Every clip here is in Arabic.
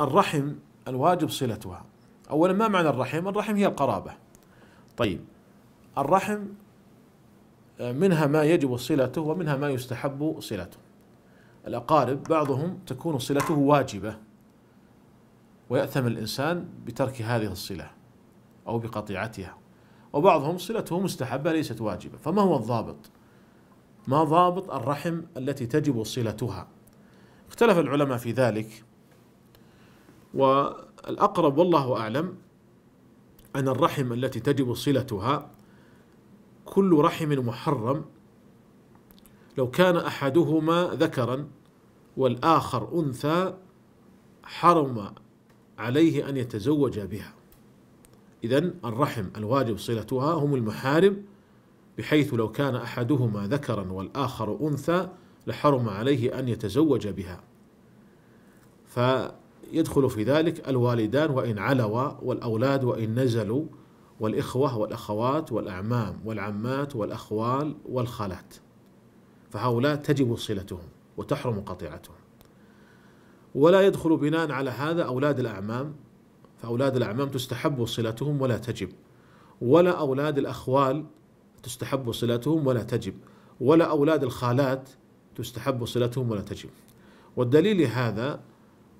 الرحم الواجب صلتها أولا ما معنى الرحم؟ الرحم هي القرابة طيب الرحم آه، منها ما يجب صلته ومنها ما يستحب صلته الأقارب بعضهم تكون صلته واجبة ويأثم الإنسان بترك هذه الصلة أو بقطيعتها وبعضهم صلته مستحبة ليست واجبة فما هو الضابط؟ ما ضابط الرحم التي تجب صلتها؟ اختلف العلماء في ذلك والأقرب والله أعلم أن الرحم التي تجب صلتها كل رحم محرم لو كان أحدهما ذكرا والآخر أنثى حرم عليه أن يتزوج بها إذا الرحم الواجب صلتها هم المحارم بحيث لو كان أحدهما ذكرا والآخر أنثى لحرم عليه أن يتزوج بها ف يدخل في ذلك الوالدان وإن علوا والأولاد وإن نزلوا والإخوة والأخوات والأعمام والعمات والأخوال والخالات فهؤلاء تجب صلتهم وتحرم قطيعتهم ولا يدخل بناء على هذا أولاد الأعمام فأولاد الأعمام تستحب صلتهم ولا تجب ولا أولاد الأخوال تستحب صلتهم ولا تجب ولا أولاد الخالات تستحب صلتهم ولا تجب والدليل هذا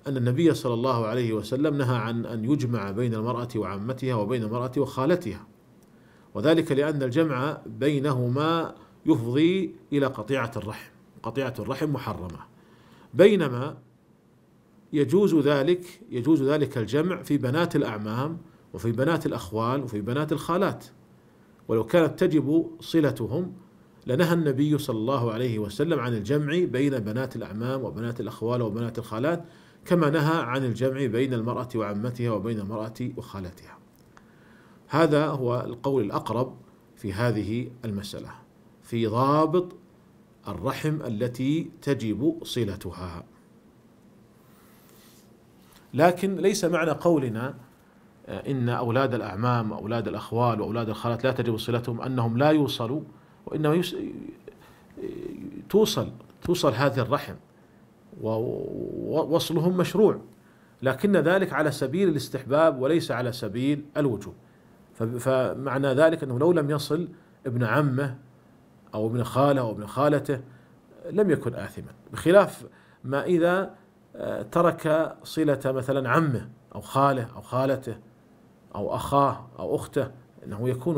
أن النبي صلى الله عليه وسلم نهى عن أن يجمع بين المرأة وعمتها وبين المرأة وخالتها وذلك لأن الجمع بينهما يفضي إلى قطيعة الرحم قطيعة الرحم محرمة بينما يجوز ذلك يجوز ذلك الجمع في بنات الأعمام وفي بنات الأخوال وفي بنات الخالات ولو كانت تجب صلتهم لنهى النبي صلى الله عليه وسلم عن الجمع بين بنات الأعمام وبنات الأخوال وبنات الخالات كما نهى عن الجمع بين المرأة وعمتها وبين المرأة وخالتها هذا هو القول الأقرب في هذه المسألة في ضابط الرحم التي تجب صلتها لكن ليس معنى قولنا آه، إن أولاد الأعمام وأولاد الأخوال وأولاد الخالات لا تجب صلتهم أنهم لا يوصلوا وإنما يس... توصل توصل هذه الرحم ووصلهم مشروع لكن ذلك على سبيل الاستحباب وليس على سبيل الوجوب فمعنى ذلك أنه لو لم يصل ابن عمه أو ابن خاله أو ابن خالته لم يكن آثما بخلاف ما إذا آه، ترك صلة مثلا عمه أو خاله أو خالته أو أخاه أو أخته أنه يكون